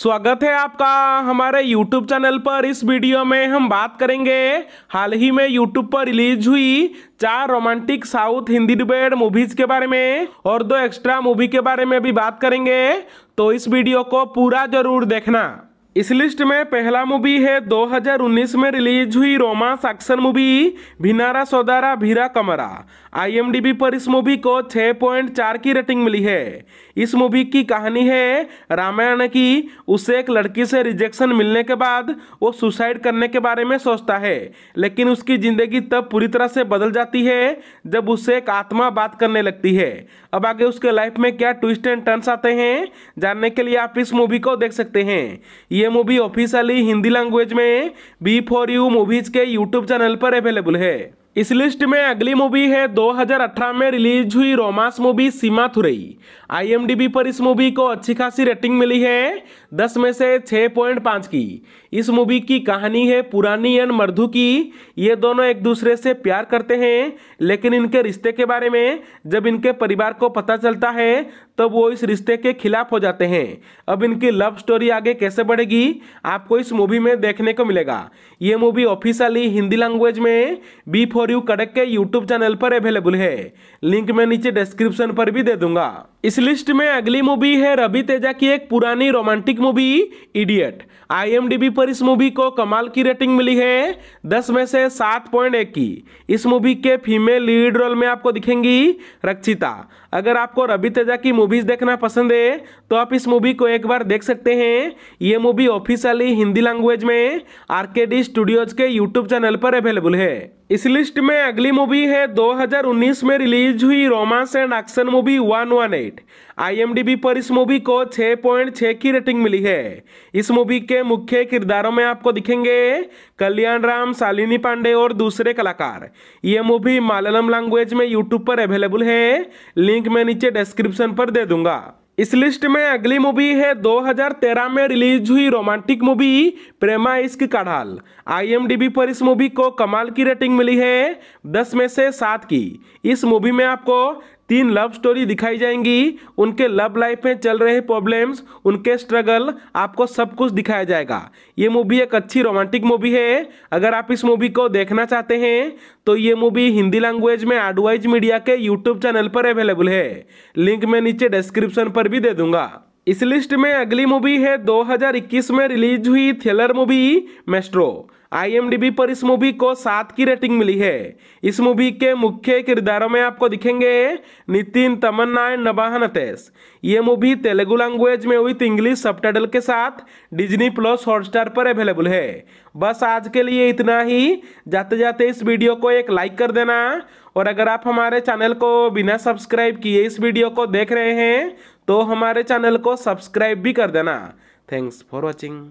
स्वागत है आपका हमारे YouTube चैनल पर इस वीडियो में हम बात करेंगे हाल ही में YouTube पर रिलीज हुई चार romantic south Hindi dubbed movies के बारे में और दो एक्स्ट्रा मूवी के बारे में भी बात करेंगे तो इस वीडियो को पूरा जरूर देखना इस लिस्ट में पहला मूवी है 2019 में रिलीज हुई रोमांस एक्शन मूवी भिनारा सोदारा भीरा कमरा आईएमडीबी पर इस मूवी को 6.4 की रेटिंग मिली है इस मूवी की कहानी है रामायण की उसे एक लड़की से रिजेक्शन मिलने के बाद वो सुसाइड करने के बारे में सोचता है लेकिन उसकी ज़िंदगी तब पूरी तरह से बदल जाती है जब उससे एक आत्मा बात करने लगती है अब आगे उसके लाइफ में क्या ट्विस्ट एंड टर्न्स आते हैं जानने के लिए आप इस मूवी को देख सकते हैं ये ये मूवी ऑफिशियली हिंदी लैंग्वेज में बी फॉर यू मूवीज के यूट्यूब चैनल पर अवेलेबल है इस लिस्ट में अगली मूवी है 2018 में रिलीज हुई romance movie Seema Thurai IMDb पर इस मूवी को अच्छी खासी रेटिंग मिली है 10 में से 6.5 की इस मूवी की कहानी है पुरानी एंड मर्धु की ये दोनों एक दूसरे से प्यार करते हैं लेकिन इनके रिश्ते के बारे में जब इनके परिवार को पता चलता है तब वो इस रिश्ते के खिलाफ हो जाते हैं अब इनकी लव स्टोरी आगे कैसे बढ़ेगी आपको इस मूवी में देखने को मिलेगा ये मूवी ऑफिशियली हिंदी लैंग्वेज में बी फॉर यू कड़क के यूट्यूब चैनल पर अवेलेबल है लिंक मैं नीचे डिस्क्रिप्शन पर भी दे दूंगा इस लिस्ट में अगली मूवी है रवि तेजा की एक पुरानी रोमांटिक मूवी इडियट आईएमडीबी पर इस मूवी को कमाल की रेटिंग मिली है दस में से सात पॉइंट एक की इस मूवी के फीमेल लीड रोल में आपको दिखेंगी रक्षिता अगर आपको रवि तेजा की मूवीज देखना पसंद है तो आप इस मूवी को एक बार देख सकते हैं ये मूवी ऑफिशियली हिंदी लैंग्वेज में आर स्टूडियोज के यूट्यूब चैनल पर अवेलेबल है इस लिस्ट में अगली मूवी है 2019 में रिलीज हुई romance and action movie 118। IMDb पर इस मूवी को 6.6 की रेटिंग मिली है इस मूवी के मुख्य किरदारों में आपको दिखेंगे कल्याण राम शालिनी पांडे और दूसरे कलाकार ये मूवी मालयालम लैंग्वेज में यूट्यूब पर अवेलेबल है लिंक मैं नीचे डिस्क्रिप्शन पर दे दूंगा इस लिस्ट में अगली मूवी है 2013 में रिलीज हुई रोमांटिक मूवी प्रेमा इश्क कढ़ाल आईएमडीबी पर इस मूवी को कमाल की रेटिंग मिली है 10 में से 7 की इस मूवी में आपको तीन लव स्टोरी दिखाई जाएंगी उनके लव लाइफ में चल रहे प्रॉब्लम्स उनके स्ट्रगल आपको सब कुछ दिखाया जाएगा ये मूवी एक अच्छी रोमांटिक मूवी है अगर आप इस मूवी को देखना चाहते हैं तो ये मूवी हिंदी लैंग्वेज में एडवाइज मीडिया के यूट्यूब चैनल पर अवेलेबल है लिंक मैं नीचे डिस्क्रिप्शन पर भी दे दूंगा इस लिस्ट में अगली मूवी है 2021 में रिलीज हुई थ्रिलर मूवी मेस्ट्रो आईएमडीबी पर इस मूवी को सात की रेटिंग मिली है इस मूवी के मुख्य किरदारों में आपको दिखेंगे नितिन तमन्ना एंड नबाह नतेश ये मूवी तेलुगु लैंग्वेज में विथ इंग्लिश सब के साथ डिज्नी प्लस हॉटस्टार पर अवेलेबल है बस आज के लिए इतना ही जाते जाते इस वीडियो को एक लाइक कर देना और अगर आप हमारे चैनल को बिना सब्सक्राइब किए इस वीडियो को देख रहे हैं तो हमारे चैनल को सब्सक्राइब भी कर देना थैंक्स फॉर वॉचिंग